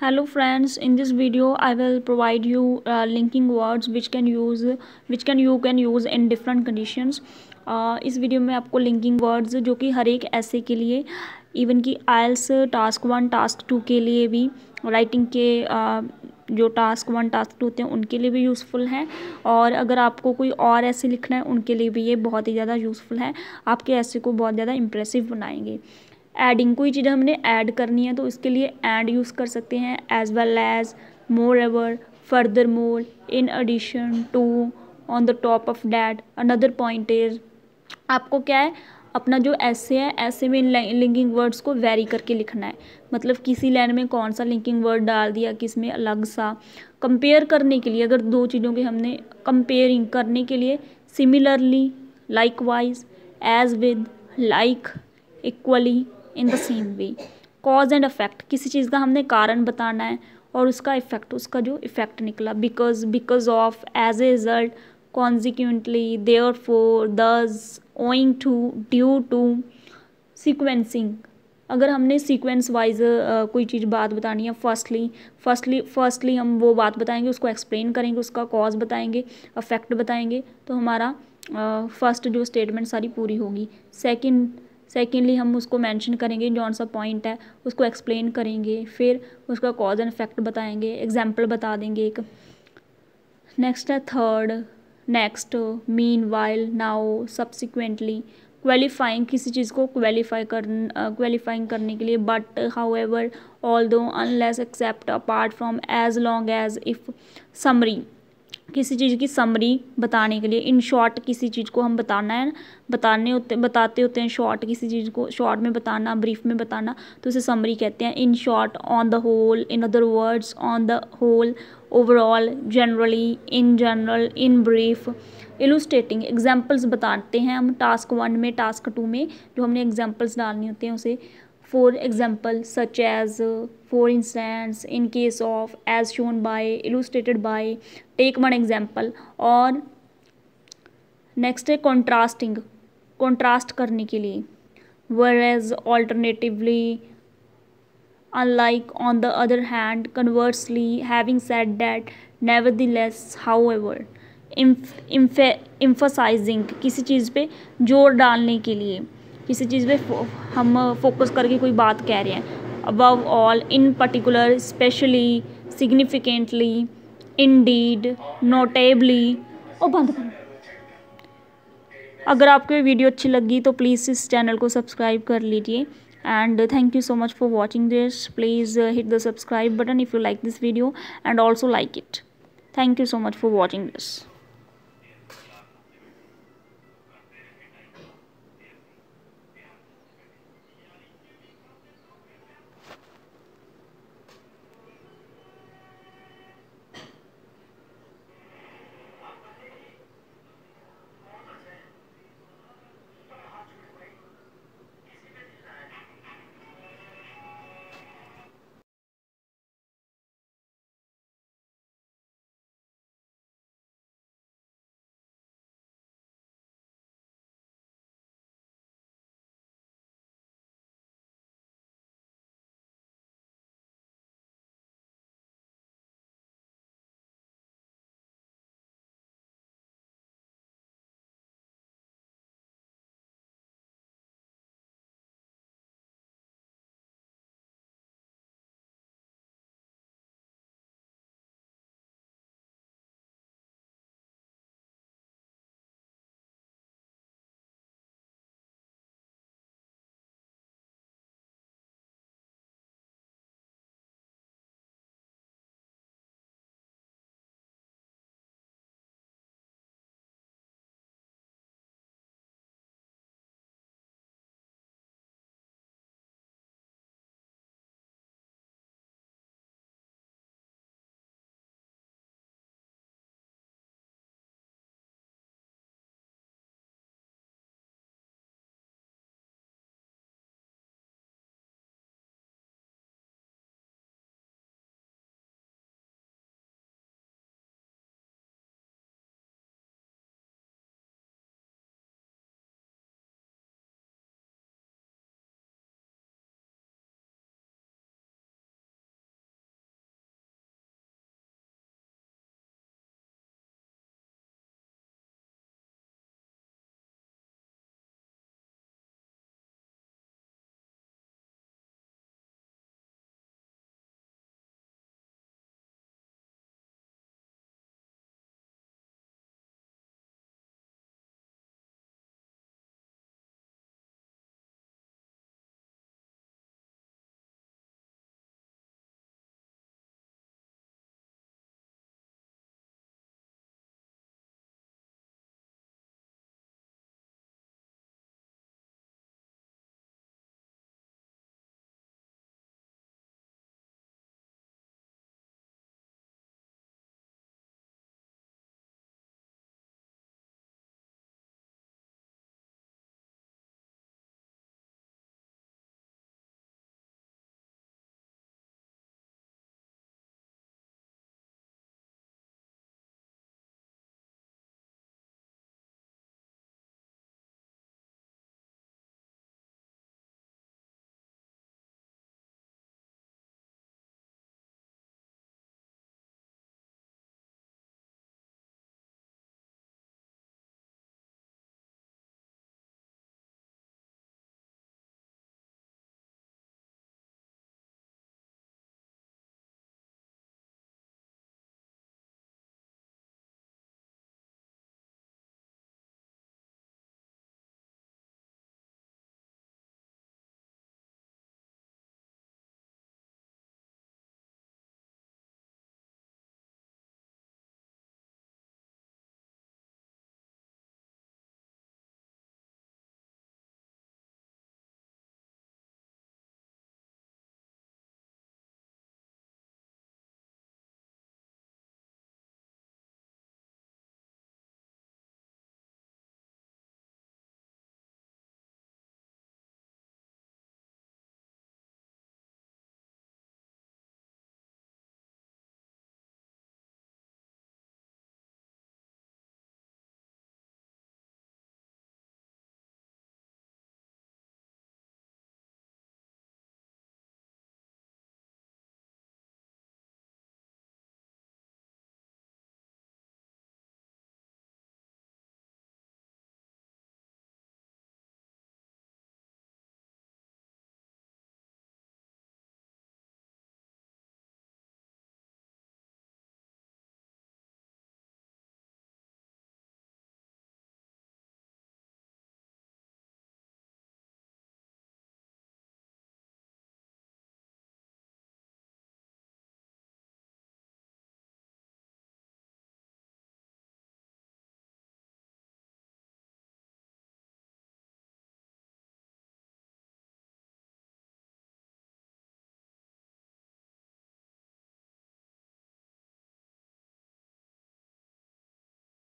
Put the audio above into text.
hello friends in this video i will provide you uh, linking words which can use which can you can use in different conditions uh, इस video में आपको linking words जो कि हर एक ऐसे के लिए इवन कि IELTS task one task two के लिए भी राइटिंग के uh, जो टास्क वन टास्क टू होते हैं उनके लिए भी यूज़फुल हैं और अगर आपको कोई और ऐसे लिखना है उनके लिए भी ये बहुत ही ज़्यादा यूज़फुल है आपके ऐसे को बहुत ज़्यादा इम्प्रेसिव बनाएंगे एडिंग कोई चीज़ हमने ऐड करनी है तो इसके लिए एंड यूज़ कर सकते हैं as well as moreover furthermore in addition to on the top of that another point is आपको क्या है अपना जो ऐसे है ऐसे में लिंकिंग वर्ड्स को वेरी करके लिखना है मतलब किसी लाइन में कौन सा लिंकिंग वर्ड डाल दिया किस में अलग सा कंपेयर करने के लिए अगर दो चीज़ों के हमने कंपेयरिंग करने के लिए similarly likewise as with like equally in the same way cause and effect किसी चीज़ का हमने कारण बताना है और उसका इफेक्ट उसका जो इफेक्ट निकला because because of as a result consequently therefore thus owing to due to sequencing अगर हमने सीक्वेंस वाइज कोई चीज़ बात बतानी है फर्स्टली फर्स्टली फर्स्टली हम वो बात बताएंगे उसको एक्सप्लेन करेंगे उसका कॉज बताएंगे अफेक्ट बताएंगे तो हमारा फर्स्ट uh, जो स्टेटमेंट सारी पूरी होगी सेकंड सेकेंडली हम उसको मैंशन करेंगे जौन सा पॉइंट है उसको एक्सप्लेन करेंगे फिर उसका कॉज एंड इफेक्ट बताएंगे एग्जाम्पल बता देंगे एक नेक्स्ट है third next meanwhile now subsequently qualifying किसी चीज़ को क्वालिफाई कर क्वालिफाइंग करने के लिए but however although unless except apart from as long as if summary किसी चीज़ की समरी बताने के लिए इन शॉर्ट किसी चीज़ को हम बताना है बताने होते बताते होते हैं शॉर्ट किसी चीज़ को शॉर्ट में बताना ब्रीफ में बताना तो उसे समरी कहते हैं in short on the whole in other words on the whole overall generally in general in brief illustrating examples बताते हैं हम टास्क वन में टास्क टू में जो हमने एग्जाम्पल्स डालनी होते हैं उसे for example such as for instance in case of as shown by illustrated by take one example और नेक्स्ट है कॉन्ट्रास्टिंग कॉन्ट्रास्ट करने के लिए whereas alternatively unlike on the other hand conversely having said that nevertheless however empha emphasizing किसी चीज़ पर जोर डालने के लिए किसी चीज़ पे हम फोकस करके कोई बात कह रहे हैं above all in particular especially significantly indeed notably और बंद करें अगर आपको ये वीडियो अच्छी लगी तो प्लीज़ इस चैनल को सब्सक्राइब कर लीजिए and thank you so much for watching this please hit the subscribe button if you like this video and also like it thank you so much for watching this